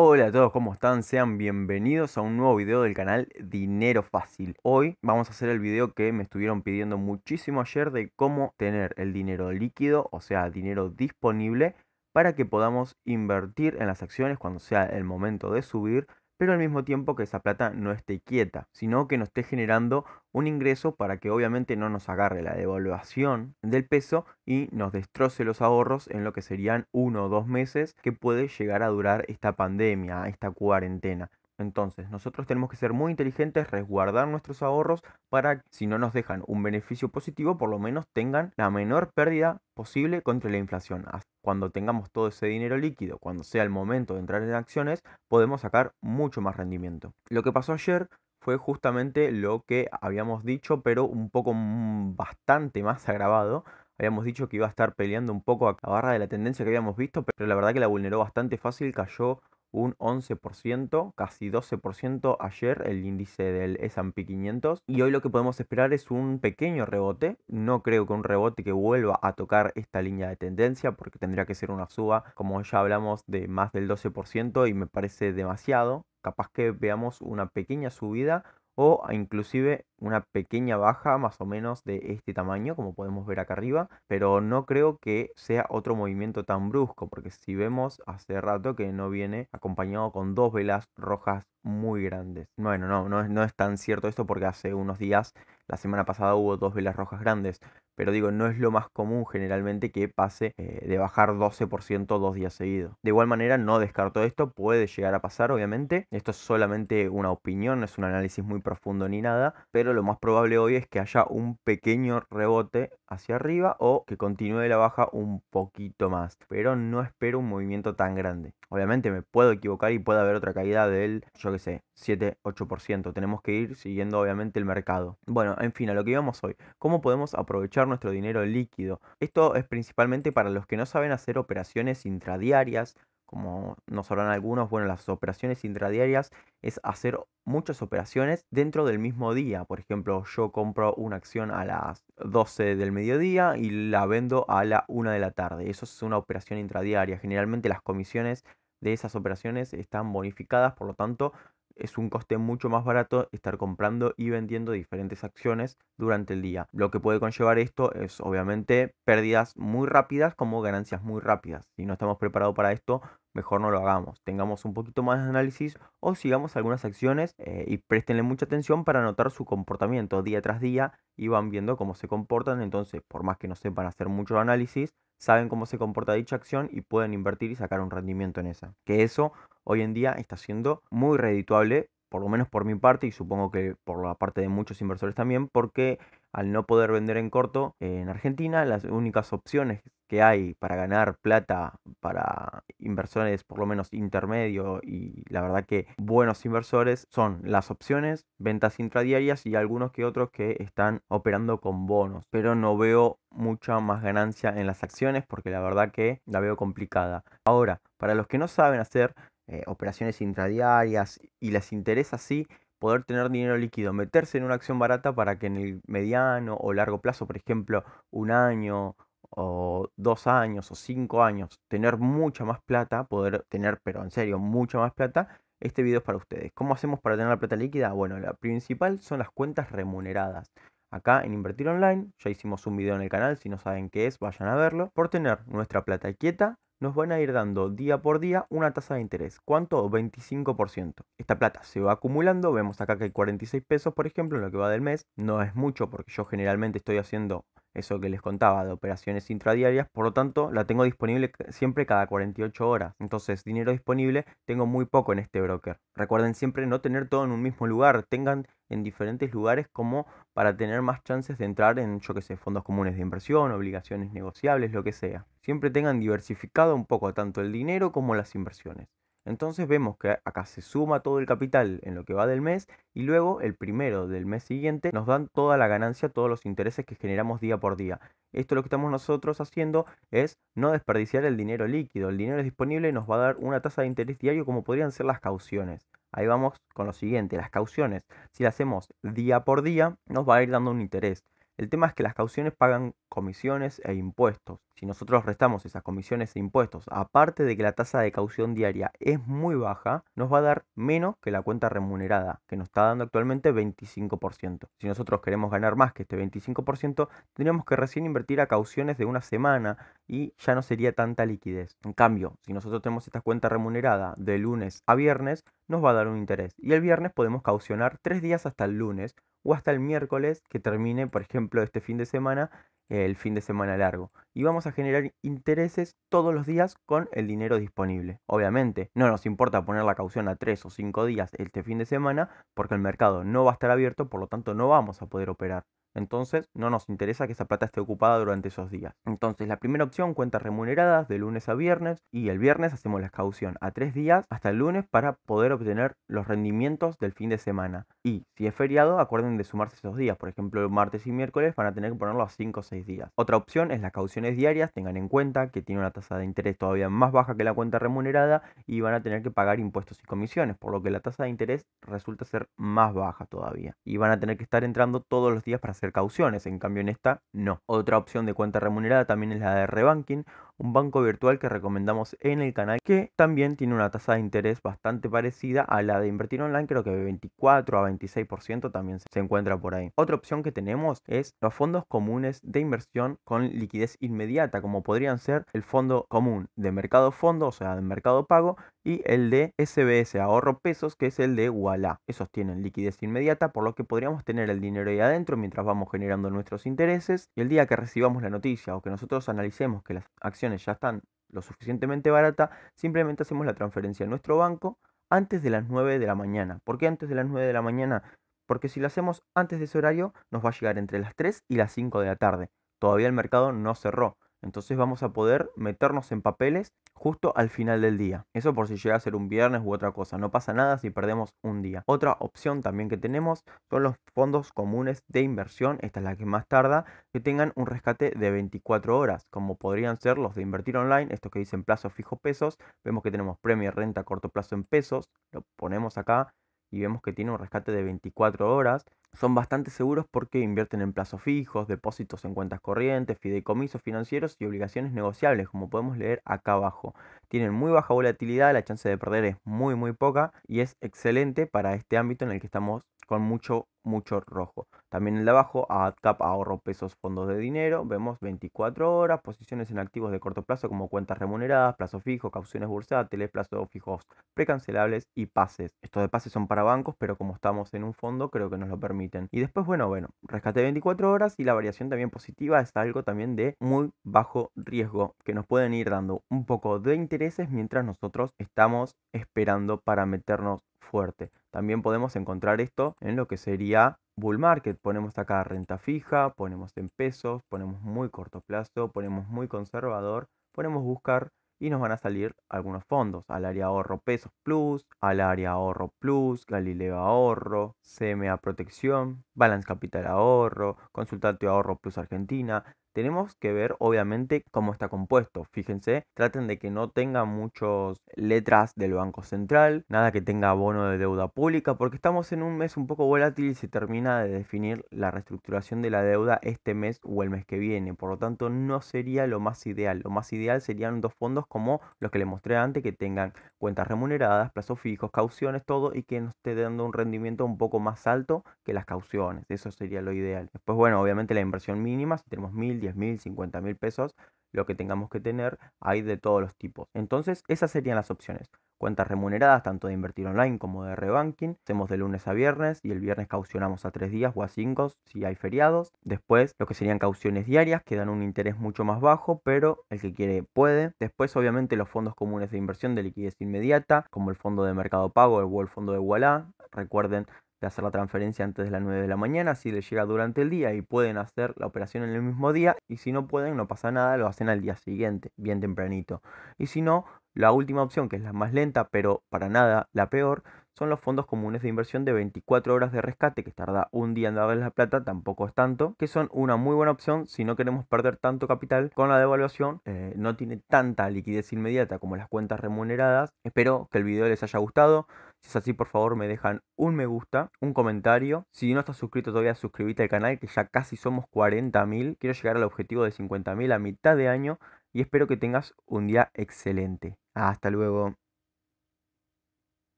Hola a todos, ¿cómo están? Sean bienvenidos a un nuevo video del canal Dinero Fácil. Hoy vamos a hacer el video que me estuvieron pidiendo muchísimo ayer de cómo tener el dinero líquido, o sea, dinero disponible, para que podamos invertir en las acciones cuando sea el momento de subir pero al mismo tiempo que esa plata no esté quieta, sino que nos esté generando un ingreso para que obviamente no nos agarre la devaluación del peso y nos destroce los ahorros en lo que serían uno o dos meses que puede llegar a durar esta pandemia, esta cuarentena. Entonces, nosotros tenemos que ser muy inteligentes, resguardar nuestros ahorros para, que si no nos dejan un beneficio positivo, por lo menos tengan la menor pérdida posible contra la inflación. Cuando tengamos todo ese dinero líquido, cuando sea el momento de entrar en acciones, podemos sacar mucho más rendimiento. Lo que pasó ayer fue justamente lo que habíamos dicho, pero un poco mm, bastante más agravado. Habíamos dicho que iba a estar peleando un poco a la barra de la tendencia que habíamos visto, pero la verdad que la vulneró bastante fácil, cayó un 11%, casi 12% ayer el índice del S&P 500 y hoy lo que podemos esperar es un pequeño rebote, no creo que un rebote que vuelva a tocar esta línea de tendencia porque tendría que ser una suba como ya hablamos de más del 12% y me parece demasiado, capaz que veamos una pequeña subida o inclusive una pequeña baja más o menos de este tamaño como podemos ver acá arriba pero no creo que sea otro movimiento tan brusco porque si vemos hace rato que no viene acompañado con dos velas rojas muy grandes bueno no no no es tan cierto esto porque hace unos días la semana pasada hubo dos velas rojas grandes pero digo, no es lo más común generalmente que pase eh, de bajar 12% dos días seguidos. De igual manera, no descarto esto, puede llegar a pasar, obviamente. Esto es solamente una opinión, no es un análisis muy profundo ni nada, pero lo más probable hoy es que haya un pequeño rebote hacia arriba o que continúe la baja un poquito más, pero no espero un movimiento tan grande. Obviamente me puedo equivocar y puede haber otra caída del, yo qué sé, 7-8%. Tenemos que ir siguiendo obviamente el mercado. Bueno, en fin, a lo que íbamos hoy. ¿Cómo podemos aprovechar nuestro dinero líquido. Esto es principalmente para los que no saben hacer operaciones intradiarias, como nos sabrán algunos, bueno, las operaciones intradiarias es hacer muchas operaciones dentro del mismo día. Por ejemplo, yo compro una acción a las 12 del mediodía y la vendo a la 1 de la tarde. Eso es una operación intradiaria. Generalmente las comisiones de esas operaciones están bonificadas, por lo tanto, es un coste mucho más barato estar comprando y vendiendo diferentes acciones durante el día. Lo que puede conllevar esto es obviamente pérdidas muy rápidas como ganancias muy rápidas. Si no estamos preparados para esto, mejor no lo hagamos. Tengamos un poquito más de análisis o sigamos algunas acciones eh, y préstenle mucha atención para notar su comportamiento día tras día y van viendo cómo se comportan. Entonces, por más que no sepan hacer mucho análisis, saben cómo se comporta dicha acción y pueden invertir y sacar un rendimiento en esa. Que eso hoy en día está siendo muy redituable, por lo menos por mi parte y supongo que por la parte de muchos inversores también, porque al no poder vender en corto en Argentina, las únicas opciones que hay para ganar plata para inversores por lo menos intermedio y la verdad que buenos inversores son las opciones, ventas intradiarias y algunos que otros que están operando con bonos. Pero no veo mucha más ganancia en las acciones porque la verdad que la veo complicada. Ahora, para los que no saben hacer eh, operaciones intradiarias y les interesa sí poder tener dinero líquido, meterse en una acción barata para que en el mediano o largo plazo, por ejemplo, un año o dos años o cinco años tener mucha más plata, poder tener, pero en serio, mucha más plata, este video es para ustedes. ¿Cómo hacemos para tener la plata líquida? Bueno, la principal son las cuentas remuneradas. Acá en Invertir Online ya hicimos un video en el canal, si no saben qué es, vayan a verlo. Por tener nuestra plata quieta, nos van a ir dando día por día una tasa de interés. ¿Cuánto? 25%. Esta plata se va acumulando, vemos acá que hay 46 pesos, por ejemplo, en lo que va del mes. No es mucho porque yo generalmente estoy haciendo eso que les contaba de operaciones intradiarias, por lo tanto la tengo disponible siempre cada 48 horas. Entonces, dinero disponible tengo muy poco en este broker. Recuerden siempre no tener todo en un mismo lugar, tengan en diferentes lugares como para tener más chances de entrar en, yo que sé, fondos comunes de inversión, obligaciones negociables, lo que sea. Siempre tengan diversificado un poco tanto el dinero como las inversiones. Entonces vemos que acá se suma todo el capital en lo que va del mes y luego el primero del mes siguiente nos dan toda la ganancia, todos los intereses que generamos día por día. Esto lo que estamos nosotros haciendo es no desperdiciar el dinero líquido. El dinero es disponible y nos va a dar una tasa de interés diario como podrían ser las cauciones. Ahí vamos con lo siguiente, las cauciones. Si las hacemos día por día, nos va a ir dando un interés. El tema es que las cauciones pagan comisiones e impuestos. Si nosotros restamos esas comisiones e impuestos, aparte de que la tasa de caución diaria es muy baja, nos va a dar menos que la cuenta remunerada, que nos está dando actualmente 25%. Si nosotros queremos ganar más que este 25%, tendríamos que recién invertir a cauciones de una semana y ya no sería tanta liquidez. En cambio, si nosotros tenemos esta cuenta remunerada de lunes a viernes, nos va a dar un interés. Y el viernes podemos caucionar tres días hasta el lunes, o hasta el miércoles que termine, por ejemplo, este fin de semana, el fin de semana largo. Y vamos a generar intereses todos los días con el dinero disponible. Obviamente, no nos importa poner la caución a 3 o 5 días este fin de semana porque el mercado no va a estar abierto, por lo tanto no vamos a poder operar. Entonces, no nos interesa que esa plata esté ocupada durante esos días. Entonces, la primera opción, cuentas remuneradas de lunes a viernes y el viernes hacemos la caución a tres días hasta el lunes para poder obtener los rendimientos del fin de semana. Y si es feriado, acuerden de sumarse esos días. Por ejemplo, martes y miércoles van a tener que ponerlo a cinco o seis días. Otra opción es las cauciones diarias. Tengan en cuenta que tiene una tasa de interés todavía más baja que la cuenta remunerada y van a tener que pagar impuestos y comisiones, por lo que la tasa de interés resulta ser más baja todavía. Y van a tener que estar entrando todos los días para hacer cauciones, en cambio en esta no. Otra opción de cuenta remunerada también es la de rebanking un banco virtual que recomendamos en el canal que también tiene una tasa de interés bastante parecida a la de invertir online, creo que de 24 a 26% también se encuentra por ahí. Otra opción que tenemos es los fondos comunes de inversión con liquidez inmediata, como podrían ser el fondo común de mercado fondo, o sea, de mercado pago, y el de SBS, ahorro pesos, que es el de Walla. Esos tienen liquidez inmediata, por lo que podríamos tener el dinero ahí adentro mientras vamos generando nuestros intereses y el día que recibamos la noticia o que nosotros analicemos que las acciones ya están lo suficientemente barata, simplemente hacemos la transferencia a nuestro banco antes de las 9 de la mañana. ¿Por qué antes de las 9 de la mañana? Porque si lo hacemos antes de ese horario, nos va a llegar entre las 3 y las 5 de la tarde. Todavía el mercado no cerró. Entonces vamos a poder meternos en papeles justo al final del día. Eso por si llega a ser un viernes u otra cosa. No pasa nada si perdemos un día. Otra opción también que tenemos son los fondos comunes de inversión. Esta es la que más tarda. Que tengan un rescate de 24 horas. Como podrían ser los de invertir online. Estos que dicen plazo fijo pesos. Vemos que tenemos premio renta a corto plazo en pesos. Lo ponemos acá y vemos que tiene un rescate de 24 horas son bastante seguros porque invierten en plazos fijos, depósitos en cuentas corrientes, fideicomisos financieros y obligaciones negociables, como podemos leer acá abajo. Tienen muy baja volatilidad, la chance de perder es muy muy poca y es excelente para este ámbito en el que estamos con mucho, mucho rojo. También el de abajo, AdCap ahorro pesos fondos de dinero, vemos 24 horas, posiciones en activos de corto plazo como cuentas remuneradas, plazo fijo, cauciones bursátiles, plazo fijos precancelables y pases. Estos de pases son para bancos, pero como estamos en un fondo creo que nos lo permiten. Y después, bueno, bueno, rescate 24 horas y la variación también positiva es algo también de muy bajo riesgo, que nos pueden ir dando un poco de intereses mientras nosotros estamos esperando para meternos fuerte. También podemos encontrar esto en lo que sería bull market. Ponemos acá renta fija, ponemos en pesos, ponemos muy corto plazo, ponemos muy conservador, ponemos buscar y nos van a salir algunos fondos al área ahorro pesos plus, al área ahorro plus, Galileo ahorro, CMA protección, Balance Capital ahorro, Consultante ahorro plus Argentina, tenemos que ver obviamente cómo está compuesto. Fíjense, traten de que no tenga muchas letras del Banco Central, nada que tenga bono de deuda pública, porque estamos en un mes un poco volátil y se termina de definir la reestructuración de la deuda este mes o el mes que viene. Por lo tanto, no sería lo más ideal. Lo más ideal serían dos fondos como los que les mostré antes, que tengan cuentas remuneradas, plazos fijos, cauciones, todo, y que nos esté dando un rendimiento un poco más alto que las cauciones. Eso sería lo ideal. Después, bueno, obviamente la inversión mínima, si tenemos mil 10.000, 10 50 mil pesos, lo que tengamos que tener, hay de todos los tipos. Entonces, esas serían las opciones. Cuentas remuneradas, tanto de invertir online como de rebanking. Hacemos de lunes a viernes y el viernes caucionamos a tres días o a cinco si hay feriados. Después, lo que serían cauciones diarias, que dan un interés mucho más bajo, pero el que quiere puede. Después, obviamente, los fondos comunes de inversión de liquidez inmediata, como el fondo de mercado pago o el fondo de Wallah. Recuerden de hacer la transferencia antes de las 9 de la mañana, si les llega durante el día y pueden hacer la operación en el mismo día, y si no pueden, no pasa nada, lo hacen al día siguiente, bien tempranito. Y si no, la última opción, que es la más lenta, pero para nada la peor, son los fondos comunes de inversión de 24 horas de rescate, que tarda un día en darles la plata, tampoco es tanto, que son una muy buena opción si no queremos perder tanto capital con la devaluación, eh, no tiene tanta liquidez inmediata como las cuentas remuneradas. Espero que el video les haya gustado. Si es así, por favor, me dejan un me gusta, un comentario. Si no estás suscrito todavía, suscríbete al canal, que ya casi somos 40.000. Quiero llegar al objetivo de 50.000 a mitad de año y espero que tengas un día excelente. Hasta luego.